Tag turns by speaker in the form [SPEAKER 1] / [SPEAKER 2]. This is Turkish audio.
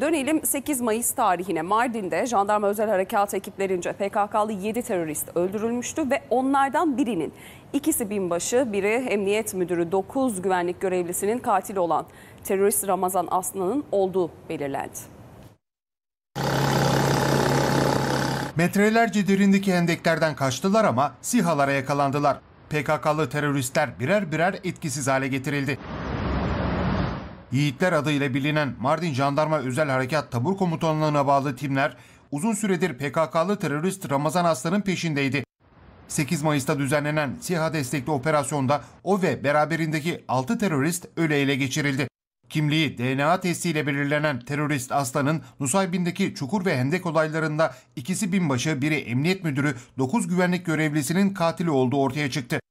[SPEAKER 1] Dönelim 8 Mayıs tarihine Mardin'de jandarma özel harekat ekiplerince PKK'lı 7 terörist öldürülmüştü ve onlardan birinin ikisi binbaşı, biri emniyet müdürü 9 güvenlik görevlisinin katili olan terörist Ramazan Aslan'ın olduğu belirlendi.
[SPEAKER 2] Metrelerce derindeki hendeklerden kaçtılar ama sihalara yakalandılar. PKK'lı teröristler birer birer etkisiz hale getirildi. Yiğitler adıyla bilinen Mardin Jandarma Özel Harekat Tabur Komutanlığı'na bağlı timler uzun süredir PKK'lı terörist Ramazan Aslan'ın peşindeydi. 8 Mayıs'ta düzenlenen SİHA destekli operasyonda o ve beraberindeki 6 terörist öyle ele geçirildi. Kimliği DNA testiyle belirlenen terörist Aslan'ın Nusaybin'deki Çukur ve Hendek olaylarında ikisi binbaşı, biri emniyet müdürü, 9 güvenlik görevlisinin katili olduğu ortaya çıktı.